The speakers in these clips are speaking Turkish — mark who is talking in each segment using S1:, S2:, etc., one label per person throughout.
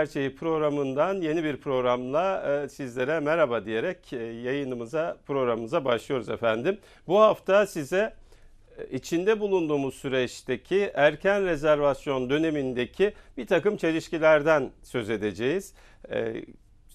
S1: Gerçeği programından yeni bir programla e, sizlere merhaba diyerek e, yayınımıza, programımıza başlıyoruz efendim. Bu hafta size e, içinde bulunduğumuz süreçteki erken rezervasyon dönemindeki bir takım çelişkilerden söz edeceğiz.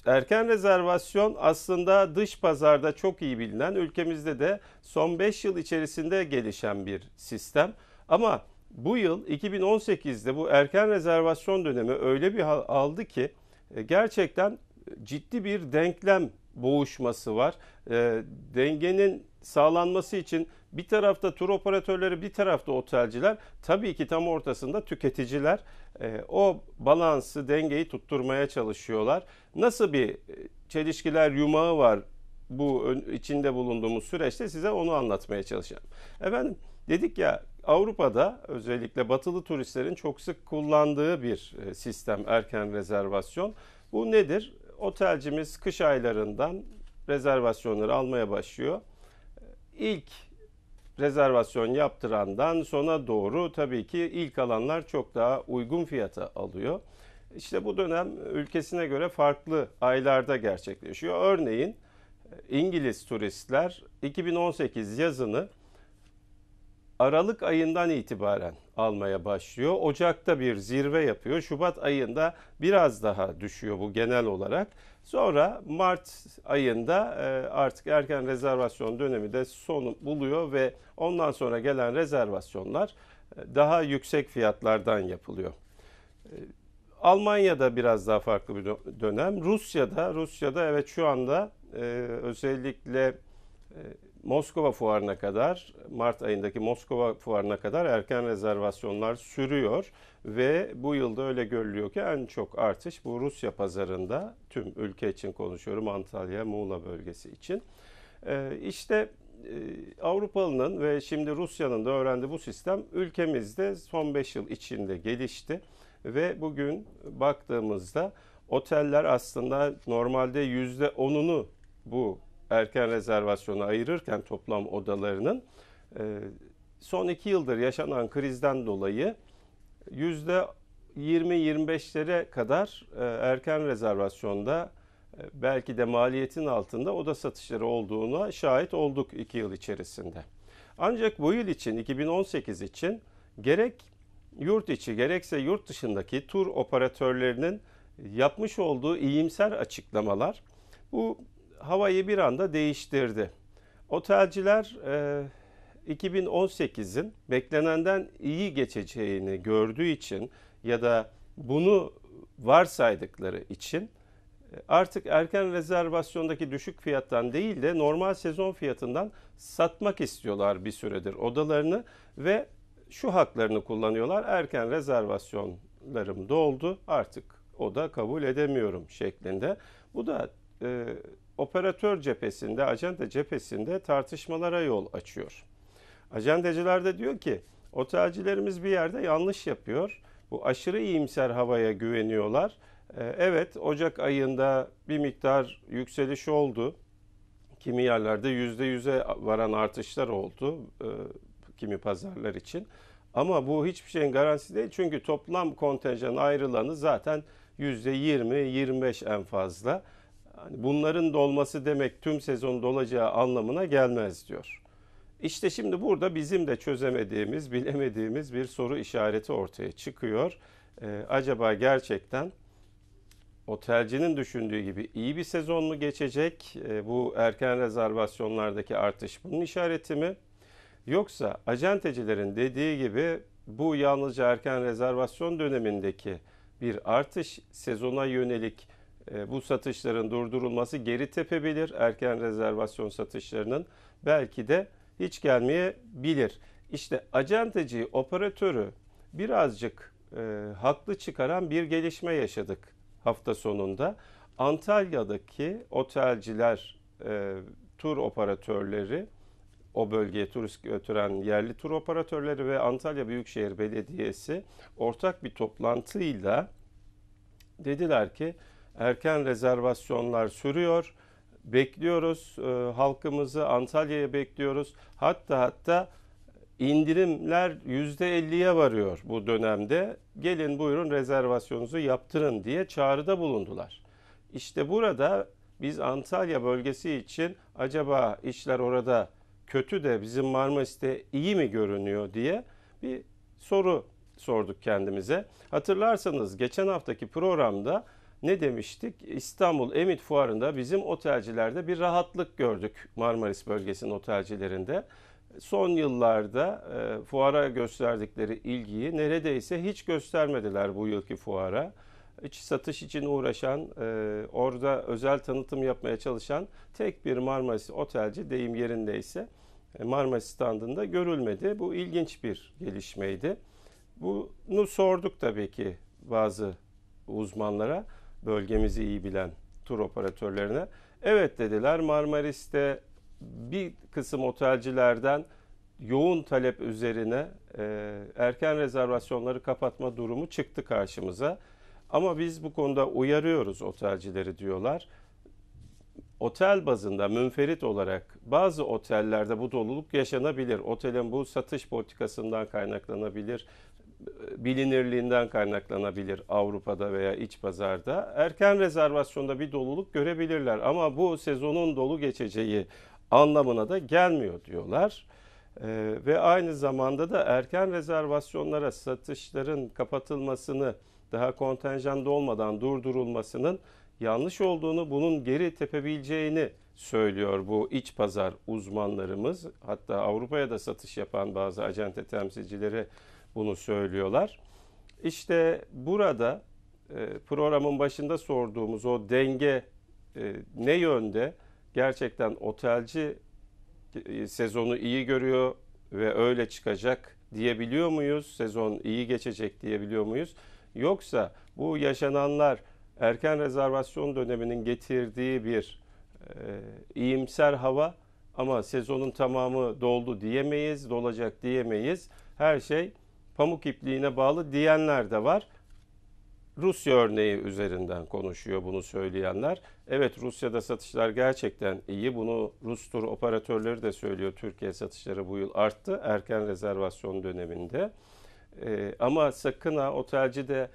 S1: erken rezervasyon aslında dış pazarda çok iyi bilinen, ülkemizde de son 5 yıl içerisinde gelişen bir sistem. Ama bu yıl 2018'de bu erken rezervasyon dönemi öyle bir hal aldı ki e, gerçekten ciddi bir denklem boğuşması var. E, dengenin sağlanması için bir tarafta tur operatörleri bir tarafta otelciler tabii ki tam ortasında tüketiciler e, o balansı dengeyi tutturmaya çalışıyorlar. Nasıl bir e, çelişkiler yumağı var bu içinde bulunduğumuz süreçte size onu anlatmaya çalışacağım. Efendim dedik ya Avrupa'da özellikle batılı turistlerin çok sık kullandığı bir e, sistem erken rezervasyon. Bu nedir? Otelcimiz kış aylarından rezervasyonları almaya başlıyor. İlk rezervasyon yaptırandan sona doğru tabii ki ilk alanlar çok daha uygun fiyata alıyor. İşte bu dönem ülkesine göre farklı aylarda gerçekleşiyor. Örneğin e, İngiliz turistler 2018 yazını Aralık ayından itibaren almaya başlıyor. Ocak'ta bir zirve yapıyor. Şubat ayında biraz daha düşüyor bu genel olarak. Sonra Mart ayında e, artık erken rezervasyon dönemi de sonu buluyor ve ondan sonra gelen rezervasyonlar e, daha yüksek fiyatlardan yapılıyor. E, Almanya'da biraz daha farklı bir dönem. Rusya'da, Rusya'da evet şu anda özellikle Moskova fuarına kadar Mart ayındaki Moskova fuarına kadar erken rezervasyonlar sürüyor ve bu yılda öyle görülüyor ki en çok artış bu Rusya pazarında tüm ülke için konuşuyorum Antalya, Muğla bölgesi için. Ee, işte e, Avrupalı'nın ve şimdi Rusya'nın da öğrendiği bu sistem ülkemizde son 5 yıl içinde gelişti ve bugün baktığımızda oteller aslında normalde %10'unu bu erken rezervasyonu ayırırken toplam odalarının e, son iki yıldır yaşanan krizden dolayı yüzde 20-25'lere kadar e, erken rezervasyonda e, belki de maliyetin altında oda satışları olduğuna şahit olduk iki yıl içerisinde. Ancak bu yıl için 2018 için gerek yurt içi gerekse yurt dışındaki tur operatörlerinin yapmış olduğu iyimser açıklamalar bu havayı bir anda değiştirdi. Otelciler e, 2018'in beklenenden iyi geçeceğini gördüğü için ya da bunu varsaydıkları için e, artık erken rezervasyondaki düşük fiyattan değil de normal sezon fiyatından satmak istiyorlar bir süredir odalarını ve şu haklarını kullanıyorlar. Erken rezervasyonlarım doldu artık oda kabul edemiyorum şeklinde. Bu da e, operatör cephesinde, ajanda cephesinde tartışmalara yol açıyor. Ajandacılar da diyor ki otelcilerimiz bir yerde yanlış yapıyor. Bu aşırı iyimser havaya güveniyorlar. Ee, evet Ocak ayında bir miktar yükseliş oldu. Kimi yerlerde yüzde %100'e varan artışlar oldu e, kimi pazarlar için. Ama bu hiçbir şeyin garantisi değil. Çünkü toplam kontenjan ayrılanı zaten %20-25 en fazla hani bunların dolması demek tüm sezon dolacağı anlamına gelmez diyor. İşte şimdi burada bizim de çözemediğimiz, bilemediğimiz bir soru işareti ortaya çıkıyor. Ee, acaba gerçekten otelcinin düşündüğü gibi iyi bir sezon mu geçecek? E, bu erken rezervasyonlardaki artış bunun işareti mi? Yoksa acentecilerin dediği gibi bu yalnızca erken rezervasyon dönemindeki bir artış sezona yönelik ee, bu satışların durdurulması geri tepebilir erken rezervasyon satışlarının. Belki de hiç gelmeyebilir. İşte acenteci operatörü birazcık e, haklı çıkaran bir gelişme yaşadık hafta sonunda. Antalya'daki otelciler, e, tur operatörleri, o bölgeye turist götüren yerli tur operatörleri ve Antalya Büyükşehir Belediyesi ortak bir toplantıyla dediler ki erken rezervasyonlar sürüyor. Bekliyoruz e, halkımızı Antalya'ya bekliyoruz. Hatta hatta indirimler %50'ye varıyor bu dönemde. Gelin buyurun rezervasyonunuzu yaptırın diye çağrıda bulundular. İşte burada biz Antalya bölgesi için acaba işler orada kötü de bizim Marmaris'te iyi mi görünüyor diye bir soru sorduk kendimize. Hatırlarsanız geçen haftaki programda ne demiştik? İstanbul Emit Fuarı'nda bizim otelcilerde bir rahatlık gördük Marmaris bölgesinin otelcilerinde. Son yıllarda e, fuara gösterdikleri ilgiyi neredeyse hiç göstermediler bu yılki fuara. İç satış için uğraşan, e, orada özel tanıtım yapmaya çalışan tek bir Marmaris otelci deyim yerindeyse e, Marmaris standında görülmedi. Bu ilginç bir gelişmeydi. Bunu sorduk tabii ki bazı uzmanlara bölgemizi iyi bilen tur operatörlerine. Evet dediler Marmaris'te bir kısım otelcilerden yoğun talep üzerine e, erken rezervasyonları kapatma durumu çıktı karşımıza. Ama biz bu konuda uyarıyoruz otelcileri diyorlar. Otel bazında münferit olarak bazı otellerde bu doluluk yaşanabilir. Otelin bu satış politikasından kaynaklanabilir bilinirliğinden kaynaklanabilir Avrupa'da veya iç pazarda. Erken rezervasyonda bir doluluk görebilirler ama bu sezonun dolu geçeceği anlamına da gelmiyor diyorlar. Ee, ve aynı zamanda da erken rezervasyonlara satışların kapatılmasını daha kontenjanda olmadan durdurulmasının yanlış olduğunu, bunun geri tepebileceğini söylüyor bu iç pazar uzmanlarımız. Hatta Avrupa'ya da satış yapan bazı acente temsilcileri bunu söylüyorlar. İşte burada e, programın başında sorduğumuz o denge e, ne yönde gerçekten otelci e, sezonu iyi görüyor ve öyle çıkacak diyebiliyor muyuz? Sezon iyi geçecek diyebiliyor muyuz? Yoksa bu yaşananlar erken rezervasyon döneminin getirdiği bir e, iyimser hava ama sezonun tamamı doldu diyemeyiz, dolacak diyemeyiz. Her şey pamuk ipliğine bağlı diyenler de var. Rusya örneği üzerinden konuşuyor bunu söyleyenler. Evet Rusya'da satışlar gerçekten iyi. Bunu Rus tur operatörleri de söylüyor. Türkiye satışları bu yıl arttı erken rezervasyon döneminde. Ee, ama sakın ha otelci de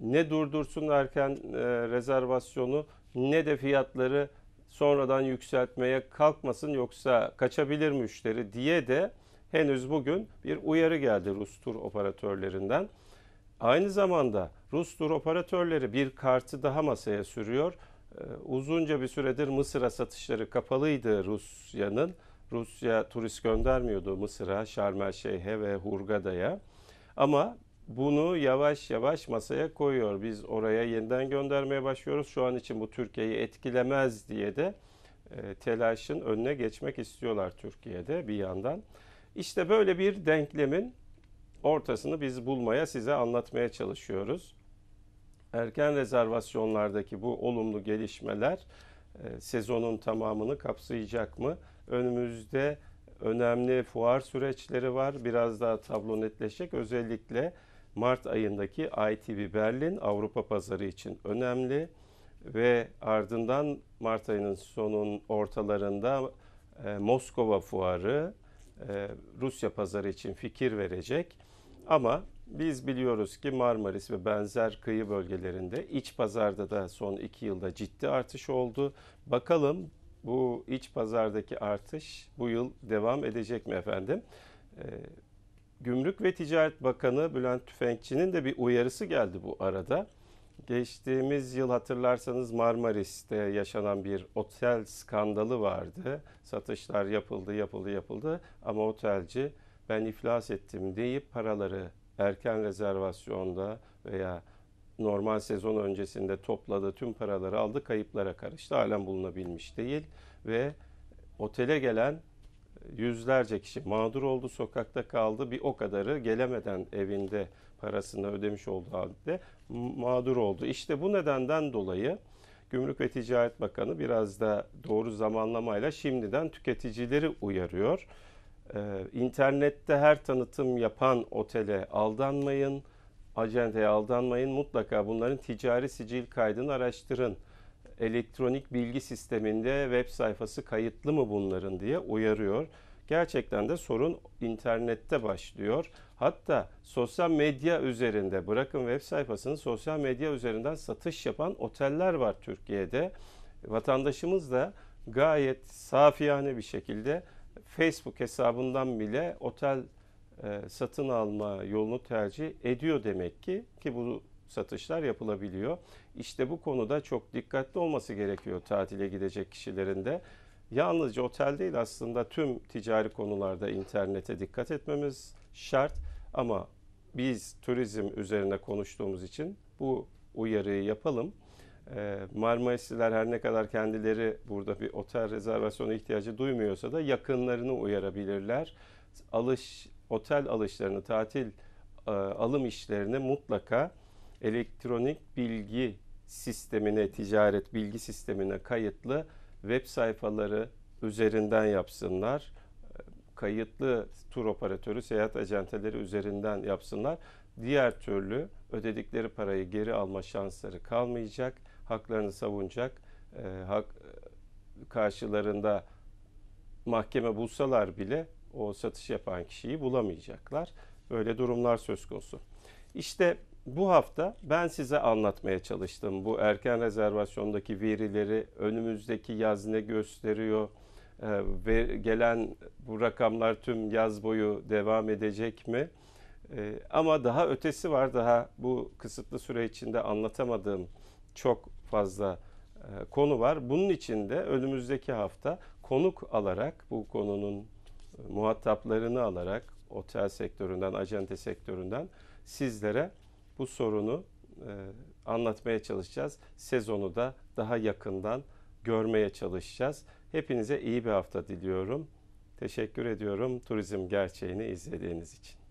S1: ne durdursun erken e, rezervasyonu ne de fiyatları sonradan yükseltmeye kalkmasın yoksa kaçabilir müşteri diye de henüz bugün bir uyarı geldi Rus tur operatörlerinden. Aynı zamanda Rus tur operatörleri bir kartı daha masaya sürüyor. Ee, uzunca bir süredir Mısır'a satışları kapalıydı Rusya'nın. Rusya turist göndermiyordu Mısır'a, Şarmel Şeyh'e ve Hurgada'ya. Ama bunu yavaş yavaş masaya koyuyor. Biz oraya yeniden göndermeye başlıyoruz. Şu an için bu Türkiye'yi etkilemez diye de e, telaşın önüne geçmek istiyorlar Türkiye'de bir yandan. İşte böyle bir denklemin ortasını biz bulmaya, size anlatmaya çalışıyoruz. Erken rezervasyonlardaki bu olumlu gelişmeler e, sezonun tamamını kapsayacak mı? Önümüzde önemli fuar süreçleri var. Biraz daha tablo netleşecek. Özellikle Mart ayındaki ITB Berlin Avrupa pazarı için önemli ve ardından Mart ayının sonun ortalarında e, Moskova fuarı e, Rusya pazarı için fikir verecek. Ama biz biliyoruz ki Marmaris ve benzer kıyı bölgelerinde iç pazarda da son iki yılda ciddi artış oldu. Bakalım bu iç pazardaki artış bu yıl devam edecek mi efendim? E, Gümrük ve Ticaret Bakanı Bülent Tüfekçi'nin de bir uyarısı geldi bu arada. Geçtiğimiz yıl hatırlarsanız Marmaris'te yaşanan bir otel skandalı vardı. Satışlar yapıldı, yapıldı, yapıldı ama otelci ben iflas ettim deyip paraları erken rezervasyonda veya normal sezon öncesinde topladı, tüm paraları aldı, kayıplara karıştı. Halen bulunabilmiş değil ve otele gelen yüzlerce kişi mağdur oldu, sokakta kaldı. Bir o kadarı gelemeden evinde parasını ödemiş oldu halde mağdur oldu. İşte bu nedenden dolayı Gümrük ve Ticaret Bakanı biraz da doğru zamanlamayla şimdiden tüketicileri uyarıyor. Ee, internette her tanıtım yapan otele aldanmayın, acenteye aldanmayın. Mutlaka bunların ticari sicil kaydını araştırın elektronik bilgi sisteminde web sayfası kayıtlı mı bunların diye uyarıyor. Gerçekten de sorun internette başlıyor. Hatta sosyal medya üzerinde bırakın web sayfasını sosyal medya üzerinden satış yapan oteller var Türkiye'de. Vatandaşımız da gayet safiyane bir şekilde Facebook hesabından bile otel e, satın alma yolunu tercih ediyor demek ki ki bu satışlar yapılabiliyor. İşte bu konuda çok dikkatli olması gerekiyor tatile gidecek kişilerin de. Yalnızca otel değil aslında tüm ticari konularda internete dikkat etmemiz şart ama biz turizm üzerine konuştuğumuz için bu uyarıyı yapalım. Ee, Marmarisliler her ne kadar kendileri burada bir otel rezervasyonu ihtiyacı duymuyorsa da yakınlarını uyarabilirler. Alış otel alışlarını, tatil e, alım işlerini mutlaka elektronik bilgi sistemine, ticaret bilgi sistemine kayıtlı web sayfaları üzerinden yapsınlar. Kayıtlı tur operatörü, seyahat acenteleri üzerinden yapsınlar. Diğer türlü ödedikleri parayı geri alma şansları kalmayacak. Haklarını savunacak. E, hak e, karşılarında mahkeme bulsalar bile o satış yapan kişiyi bulamayacaklar. Böyle durumlar söz konusu. İşte bu hafta ben size anlatmaya çalıştım. Bu erken rezervasyondaki verileri önümüzdeki yaz ne gösteriyor? E, ee, ve gelen bu rakamlar tüm yaz boyu devam edecek mi? E, ama daha ötesi var. Daha bu kısıtlı süre içinde anlatamadığım çok fazla e, konu var. Bunun için de önümüzdeki hafta konuk alarak bu konunun e, muhataplarını alarak otel sektöründen, acente sektöründen sizlere bu sorunu e, anlatmaya çalışacağız. Sezonu da daha yakından görmeye çalışacağız. Hepinize iyi bir hafta diliyorum. Teşekkür ediyorum turizm gerçeğini izlediğiniz için.